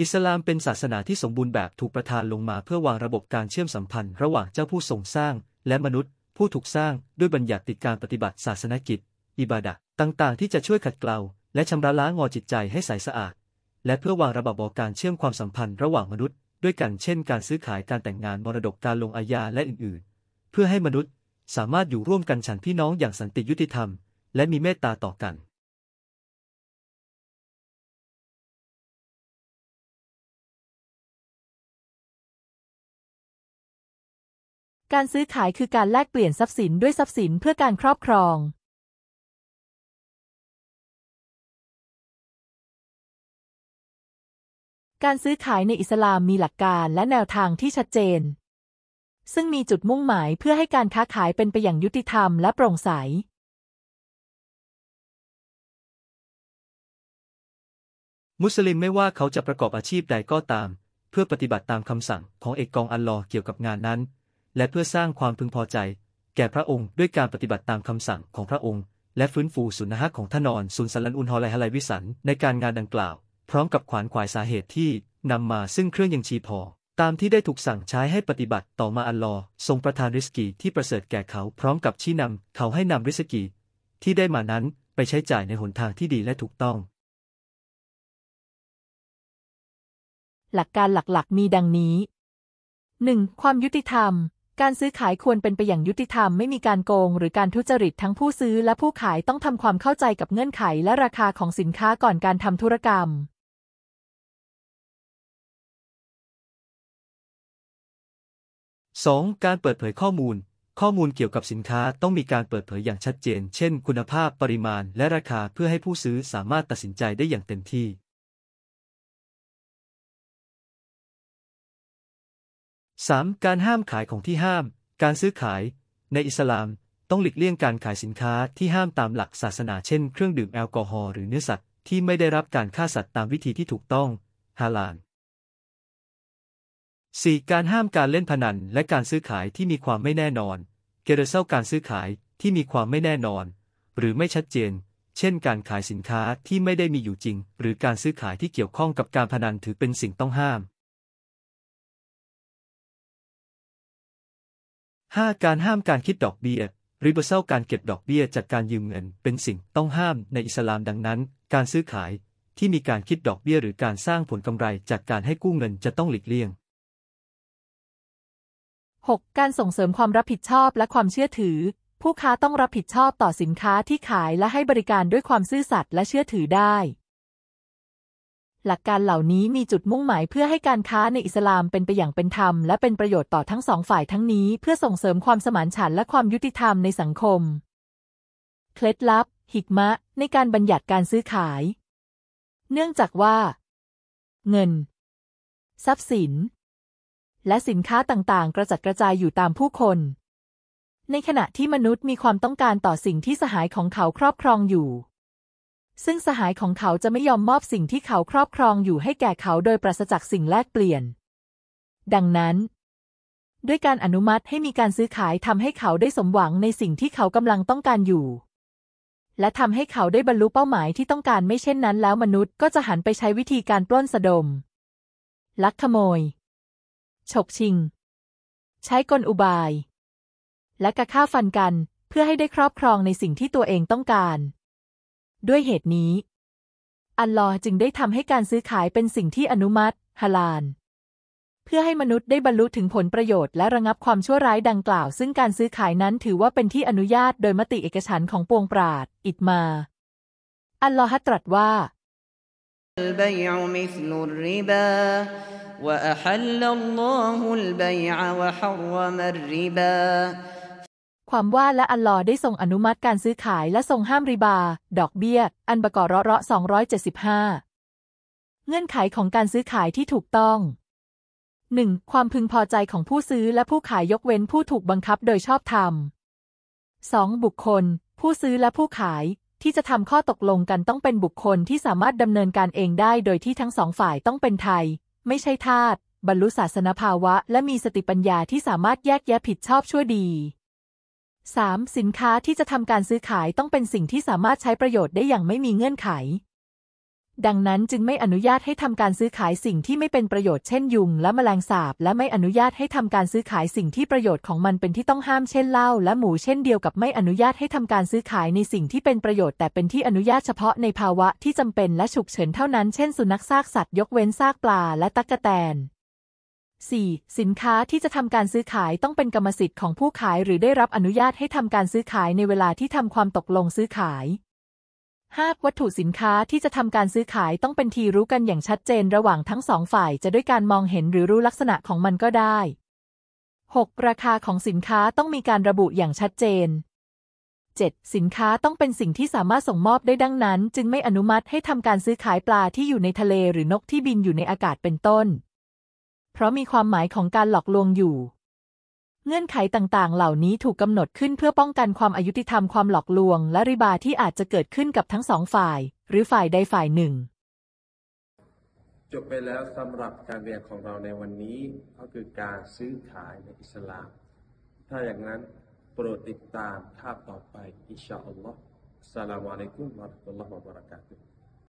อิสลามเป็นศาสนาที่สมบูรณ์แบบถูกประทานลงมาเพื่อวางระบบการเชื่อมสัมพันธ์ระหว่างเจ้าผู้ทรงสร้าง และมนุษย์ผู้ถูกสร้างด้วยบัญญัติการปฏิบัติศาสนกิจ อิบาดะต่างๆที่จะช่วยขัดเกลาและชำระล้างงอจิตใจให้ใสสะอาด และเพื่อวางระบบการเชื่อมความสัมพันธ์ระหว่างมนุษย์ ด้วยกันเช่นการซื้อขายการแต่งงานมรดกการลงอาญาและอื่นๆ เพื่อให้มนุษย์สามารถอยู่ร่วมกันฉันพี่น้องอย่างสันติยุติธรรม และมีเมตตาต่อกันการซื้อขายคือการแลกเปลี่ยนทรัพย์สินด้วยทรัพย์สินเพื่อการครอบครอง การซื้อขายในอิสลามมีหลักการและแนวทางที่ชัดเจน ซึ่งมีจุดมุ่งหมายเพื่อให้การค้าขายเป็นไปอย่างยุติธรรมและโปร่งใส มุสลิมไม่ว่าเขาจะประกอบอาชีพใดก็ตาม เพื่อปฏิบัติตามคำสั่งของเอกกองอัลลอฮ์เกี่ยวกับงานนั้นและเพื่อสร้างความพึงพอใจแก่พระองค์ด้วยการปฏิบัติตามคำสั่งของพระองค์ และฟื้นฟู สุนนะของท่านอนสุนสลันอุนฮอลัยฮไลวิสันในการงานดังกล่าว พร้อมกับขวานขวายสาเหตุที่นำมาซึ่งเครื่องยังชีพอ ตามที่ได้ถูกสั่งใช้ให้ปฏิบัติต่อมาอัลลอทรงประทานริสกีที่ประเสริฐแก่เขาพร้อมกับชี้นำเขาให้นำริสกี ที่ได้มานั้นไปใช้จ่ายในหนทางที่ดีและถูกต้อง หลักการหลักๆ มีดังนี้ 1. ความยุติธรรมการซื้อขายควรเป็นไปอย่างยุติธรรมไม่มีการโกง หรือการทุจริตทั้งผู้ซื้อและผู้ขายต้องทำความเข้าใจกับเงื่อนไขและราคาของสินค้าก่อนการทำธุรกรรม 2. การเปิดเผยข้อมูล ข้อมูลเกี่ยวกับสินค้าต้องมีการเปิดเผยอย่างชัดเจน เช่นคุณภาพปริมาณและราคาเพื่อให้ผู้ซื้อสามารถตัดสินใจได้อย่างเต็มที่ 3. การห้ามขายของที่ห้าม การซื้อขาย ในอิสลามต้องหลีกเลี่ยงการขายสินค้าที่ห้ามตามหลักศาสนา เช่นเครื่องดื่มแอลกอฮอล์หรือเนื้อสัตว์ที่ไม่ได้รับการฆ่าสัตว์ตามวิธีที่ถูกต้อง ฮาลาล 4. การห้ามการเล่นพนันและการซื้อขายที่มีความไม่แน่นอน เกเรเซลการซื้อขายที่มีความไม่แน่นอน หรือไม่ชัดเจน เช่น การขายสินค้าที่ไม่ได้มีอยู่จริง หรือการซื้อขายที่เกี่ยวข้องกับการพนันถือเป็นสิ่งต้องห้าม 5. การห้ามการคิดดอกเบี้ยริบเซิลการเก็บดอกเบี้ยจากการยืมเงินเป็นสิ่งต้องห้ามในอิสลามดังนั้น การซื้อขายที่มีการคิดดอกเบี้ยหรือการสร้างผลกำไรจากการให้กู้เงินจะต้องหลีกเลี่ยง 6. การส่งเสริมความรับผิดชอบและความเชื่อถือ ผู้ค้าต้องรับผิดชอบต่อสินค้าที่ขายและให้บริการด้วยความซื่อสัตย์และเชื่อถือได้หลักการเหล่านี้มีจุดมุ่งหมายเพื่อให้การค้าในอิสลามเป็นไปอย่างเป็นธรรมและเป็นประโยชน์ต่อทั้งสองฝ่ายทั้งนี้เพื่อส่งเสริมความสมานฉันท์และความยุติธรรมในสังคมเคล็ดลับ หิกมะในการบัญญัติการซื้อขาย เนื่องจากว่า เงิน ทรัพย์สิน และสินค้าต่างๆ กระจัดกระจายอยู่ตามผู้คน ในขณะที่มนุษย์มีความต้องการต่อสิ่งที่สหายของเขาครอบครองอยู่ซึ่งสหายของเขาจะไม่ยอมมอบสิ่งที่เขาครอบครองอยู่ให้แก่เขาโดยปราศจากสิ่งแลกเปลี่ยน ดังนั้น ด้วยการอนุมัติให้มีการซื้อขายทำให้เขาได้สมหวังในสิ่งที่เขากำลังต้องการอยู่ และทำให้เขาได้บรรลุเป้าหมายที่ต้องการไม่เช่นนั้นแล้วมนุษย์ก็จะหันไปใช้วิธีการปล้นสะดม ลักขโมย ฉกชิง ใช้กลอุบาย และกระฆ่าฟันกันเพื่อให้ได้ครอบครองในสิ่งที่ตัวเองต้องการด้วยเหตุนี้ อัลลอฮ์จึงได้ทำให้การซื้อขายเป็นสิ่งที่อนุมัติฮาลาลเพื่อให้มนุษย์ได้บรรลุถึงผลประโยชน์และระงับความชั่วร้ายดังกล่าว ซึ่งการซื้อขายนั้นถือว่าเป็นที่อนุญาตโดยมติเอกฉันของปวงปราดอิดมา อัลลอฮ์ตรัสว่า البيع مثل الربا وأحل الله البيع وحرم الربا ความว่าและอัลลอฮ์ได้ทรงอนุมัติการซื้อขายและทรงห้ามริบา ดอกเบี้ย อันประกอบเราะเราะ275 เงื่อนไขของการซื้อขายที่ถูกต้อง 1. ความพึงพอใจของผู้ซื้อและผู้ขายยกเว้นผู้ถูกบังคับโดยชอบธรรม 2. บุคคล ผู้ซื้อและผู้ขายที่จะทำข้อตกลงกันต้องเป็นบุคคลที่สามารถดำเนินการเองได้โดยที่ทั้งสองฝ่ายต้องเป็นไทย ไม่ใช่ทาสบรรลุศาสนภาวะ และมีสติปัญญาที่สามารถแยกแยะผิดชอบชั่วดี 3. สินค้าที่จะทำการซื้อขายต้องเป็นสิ่งที่สามารถใช้ประโยชน์ได้อย่างไม่มีเงื่อนไข ดังนั้นจึงไม่อนุญาตให้ทำการซื้อขายสิ่งที่ไม่เป็นประโยชน์เช่นยุง และแมลงสาบและไม่อนุญาตให้ทำการซื้อขายสิ่งที่ประโยชน์ของมันเป็นที่ต้องห้ามเช่นเหล้าและหมูเช่นเดียวกับไม่อนุญาตให้ทำการซื้อขายในสิ่งที่เป็นประโยชน์แต่เป็นที่อนุญาตเฉพาะในภาวะ ที่จำเป็นและฉุกเฉินเท่านั้นเช่นสุนัขซากสัตว์ ยกเว้นซากปลา และตั๊กแตน 4. สินค้าที่จะทำการซื้อขายต้องเป็นกรรมสิทธิ์ของผู้ขายหรือได้รับอนุญาตให้ทำการซื้อขายในเวลาที่ทำความตกลงซื้อขาย 5. วัตถุสินค้าที่จะทำการซื้อขายต้องเป็นทีรู้กันอย่างชัดเจนระหว่างทั้งสองฝ่ายจะด้วยการมองเห็นหรือรู้ลักษณะของมันก็ได้ 6. ราคาของสินค้าต้องมีการระบุอย่างชัดเจน 7. สินค้าต้องเป็นสิ่งที่สามารถส่งมอบได้ดังนั้นจึงไม่อนุมัติให้ทำการซื้อขายปลาที่อยู่ในทะเลหรือนกที่บินอยู่ในอากาศเป็นต้นเพราะมีความหมายของการหลอกลวงอยู่ เงื่อนไขต่างๆ เหล่านี้ถูกกำหนดขึ้นเพื่อป้องกันความอายุติธรรมความหลอกลวง และริบาที่อาจจะเกิดขึ้นกับทั้งสองฝ่าย หรือฝ่ายใดฝ่ายหนึ่ง จบไปแล้วสำหรับการเรียนของเราในวันนี้ก็คือการซื้อขายในอิสลาม ถ้าอย่างนั้นโปรดติดตามภาพต่อไปอิชาอัลลอฮ์สลามอะลัยกุมวะรัตุลลอฮ์วะบารากาตุ